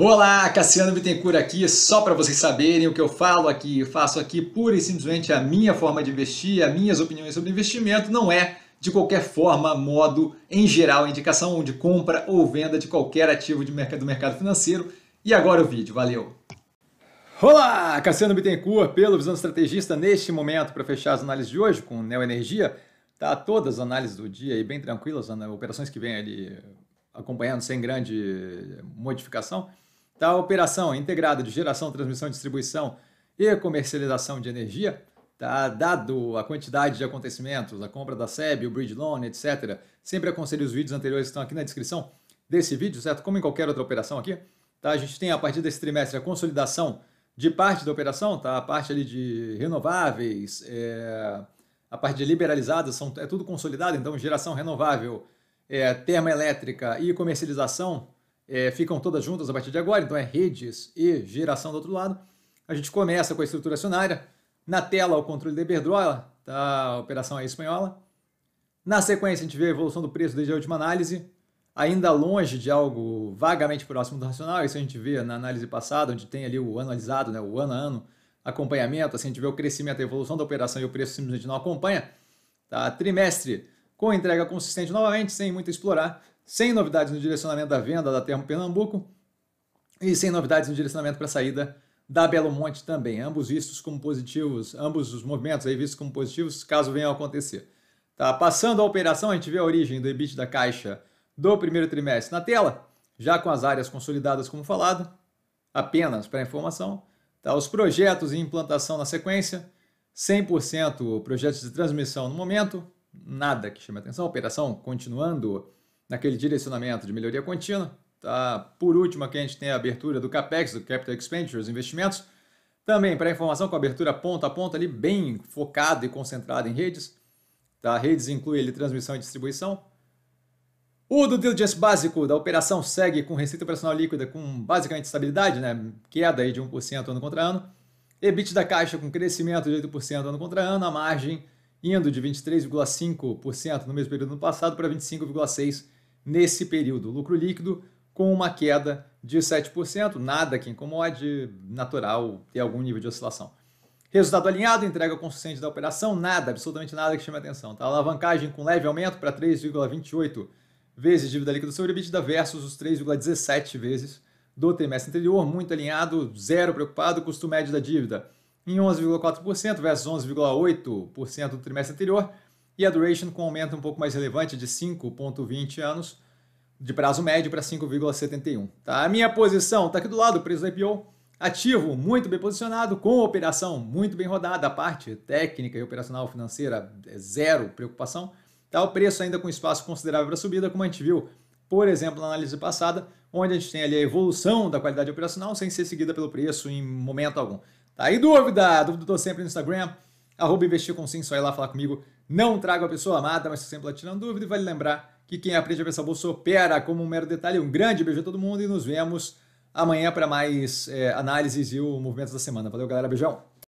Olá, Cassiano Bittencourt aqui, só para vocês saberem o que eu falo aqui, eu faço aqui pura e simplesmente a minha forma de investir, as minhas opiniões sobre investimento, não é de qualquer forma, modo, em geral, indicação de compra ou venda de qualquer ativo de mercado, do mercado financeiro. E agora o vídeo, valeu! Olá, Cassiano Bittencourt, pelo Visão Estrategista, neste momento para fechar as análises de hoje com Neo Energia, tá todas as análises do dia aí bem tranquilas, operações que vem ali acompanhando sem grande modificação da operação integrada de geração, transmissão, distribuição e comercialização de energia, tá? dado a quantidade de acontecimentos, a compra da SEB, o bridge loan, etc. Sempre aconselho os vídeos anteriores que estão aqui na descrição desse vídeo, certo? Como em qualquer outra operação aqui, tá? A gente tem a partir desse trimestre a consolidação de parte da operação, tá? A parte ali de renováveis, é... a parte de liberalizadas, são... é tudo consolidado, então geração renovável, é... termoelétrica e comercialização é, ficam todas juntas a partir de agora, então é redes e geração do outro lado. A gente começa com a estrutura acionária, na tela o controle de Iberdrola, tá, a operação é espanhola. Na sequência a gente vê a evolução do preço desde a última análise, ainda longe de algo vagamente próximo do racional, isso a gente vê na análise passada, onde tem ali o analisado, né, o ano a ano, acompanhamento, assim, a gente vê o crescimento, a evolução da operação e o preço simplesmente não acompanha. Tá? Trimestre com entrega consistente novamente, sem muito explorar sem novidades no direcionamento da venda da Termo Pernambuco e sem novidades no direcionamento para a saída da Belo Monte também. Ambos vistos como positivos, ambos os movimentos aí vistos como positivos, caso venham a acontecer. Tá? Passando a operação, a gente vê a origem do EBIT da Caixa do primeiro trimestre na tela, já com as áreas consolidadas como falado, apenas para informação. Tá? Os projetos e implantação na sequência, 100% projetos de transmissão no momento, nada que chame atenção, a operação continuando naquele direcionamento de melhoria contínua. Tá? Por último, aqui a gente tem a abertura do CAPEX, do Capital Expenditures, investimentos. Também para informação com abertura ponta a ponta ali, bem focado e concentrado em redes. Tá? Redes inclui ali transmissão e distribuição. O do diligence básico da operação segue com receita operacional líquida com basicamente estabilidade, né? queda aí de 1% ano contra ano. EBIT da caixa com crescimento de 8% ano contra ano. A margem indo de 23,5% no mesmo período do ano passado para 25,6% nesse período. Lucro líquido com uma queda de 7%, nada que incomode, natural ter algum nível de oscilação. Resultado alinhado, entrega consistente da operação, nada, absolutamente nada que chame a atenção. Tá? Alavancagem com leve aumento para 3,28 vezes dívida líquida sobre EBITDA versus os 3,17 vezes do trimestre anterior, muito alinhado, zero preocupado, custo médio da dívida em 11,4% versus 11,8% do trimestre anterior e a duration com aumento um pouco mais relevante de 5,20 anos de prazo médio para 5,71. Tá? A minha posição está aqui do lado, preço do IPO, ativo muito bem posicionado, com operação muito bem rodada, a parte técnica e operacional financeira é zero preocupação. Tá? O preço ainda com espaço considerável para subida, como a gente viu, por exemplo, na análise passada, onde a gente tem ali a evolução da qualidade operacional sem ser seguida pelo preço em momento algum. Tá? E dúvida? Dúvida estou sempre no Instagram, arroba investir com sim, só ir lá falar comigo. Não trago a pessoa amada, mas sempre atirando dúvida. E vale lembrar que quem aprende a pensar bolsa opera como um mero detalhe. Um grande beijo a todo mundo e nos vemos amanhã para mais é, análises e o movimento da semana. Valeu, galera. Beijão.